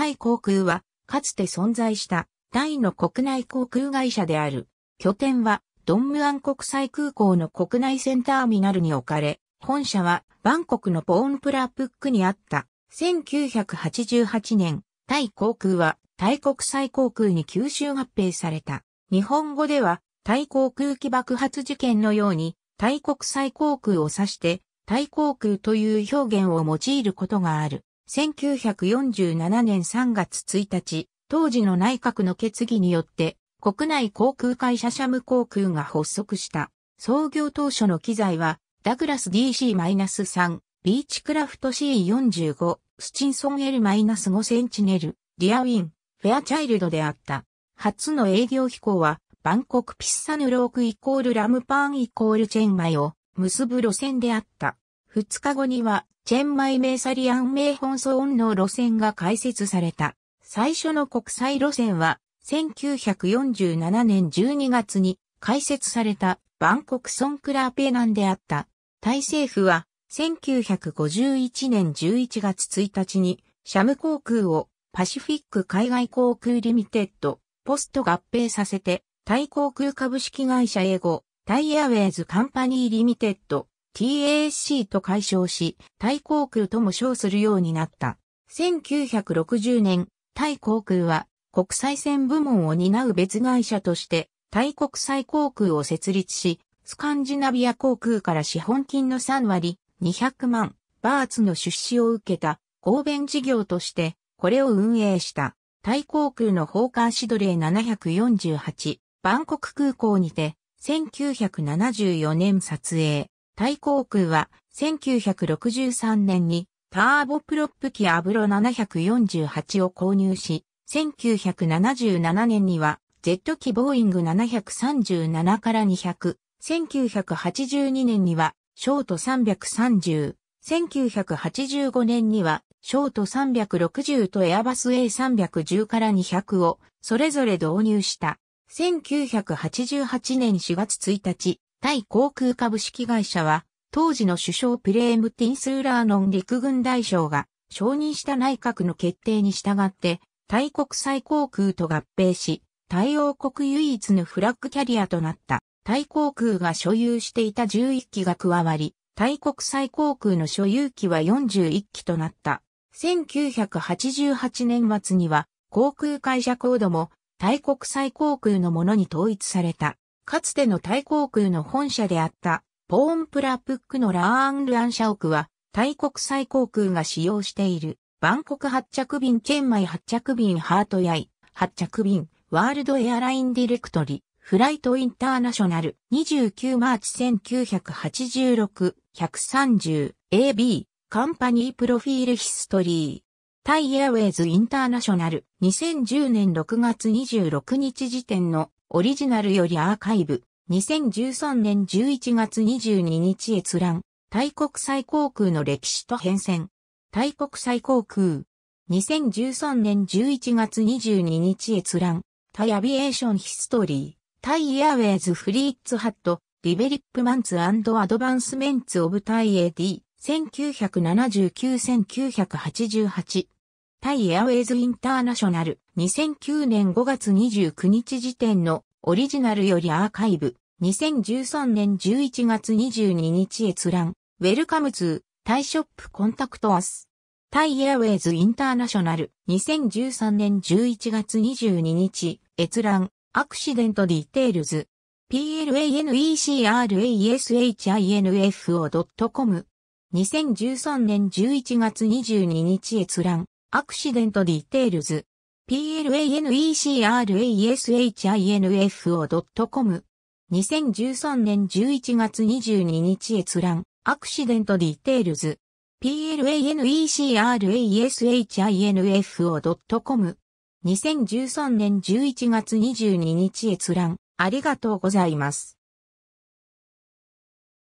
タイ航空は、かつて存在したタイの国内航空会社である。拠点は、ドンムアン国際空港の国内線ターミナルに置かれ、本社はバンコクのポーンプラプックにあった。1988年、タイ航空はタイ国際航空に吸収合併された。日本語では、タイ航空機爆発事件のように、タイ国際航空を指して、タイ航空という表現を用いることがある。1947年3月1日、当時の内閣の決議によって、国内航空会社シャム航空が発足した。創業当初の機材は、ダグラス DC-3、ビーチクラフト C45、スチンソン L-5 センチネル、ディアウィン、フェアチャイルドであった。初の営業飛行は、バンコクピッサヌロークイコールラムパーンイコールチェンマイを結ぶ路線であった。2日後には、チェンマイ名サリアン名本オンの路線が開設された。最初の国際路線は、1947年12月に開設されたバンコクソンクラーペナンであった。タイ政府は、1951年11月1日に、シャム航空をパシフィック海外航空リミテッド、ポスト合併させて、タイ航空株式会社英語、タイエアウェイズカンパニーリミテッド、TAC と解消し、タイ航空とも称するようになった。1960年、タイ航空は国際線部門を担う別会社として、タイ国際航空を設立し、スカンジナビア航空から資本金の3割、200万、バーツの出資を受けた、合弁事業として、これを運営した、タイ航空の放ーシドレー748、バンコク空港にて、1974年撮影。タイ航空は1963年にターボプロップ機アブロ748を購入し、1977年にはジェット機ボーイング737から200、1982年にはショート330、1985年にはショート360とエアバス A310 から200をそれぞれ導入した。1988年4月1日、タイ航空株式会社は、当時の首相プレームティンスーラーノン陸軍大将が承認した内閣の決定に従って、タイ国際航空と合併し、タイ王国唯一のフラッグキャリアとなった、タイ航空が所有していた11機が加わり、タイ国際航空の所有機は41機となった。1988年末には、航空会社コードも、タイ国際航空のものに統一された。かつてのタイ航空の本社であったポーンプラプックのラーンルアンシャオクは、タイ国際航空が使用している、バンコク発着便チェンマイ発着便ハートヤイ、発着便、ワールドエアラインディレクトリ、フライトインターナショナル、29マーチ1986、130、AB、カンパニープロフィールヒストリー。タイエアウェイズインターナショナル、2010年6月26日時点のオリジナルよりアーカイブ、2013年11月22日閲覧、大国際航空の歴史と変遷。大国際航空、2013年11月22日閲覧、タイアビエーションヒストリー、タイヤアウェイズフリーツハット、ディベリップマンツアドバンスメンツオブタイエディ、1979-1988。タイエアウェイズインターナショナル2009年5月29日時点のオリジナルよりアーカイブ2013年11月22日閲覧ウェルカムツータイショップコンタクトアスタイエアウェイズインターナショナル2013年11月22日閲覧アクシデントディテールズ planecrasinfo.com 2013年11月22日閲覧アクシデントディテールズ planecrasinfo.com h 2013年11月22日閲覧アクシデントディテールズ planecrasinfo.com 2013年11月22日閲覧ありがとうございます。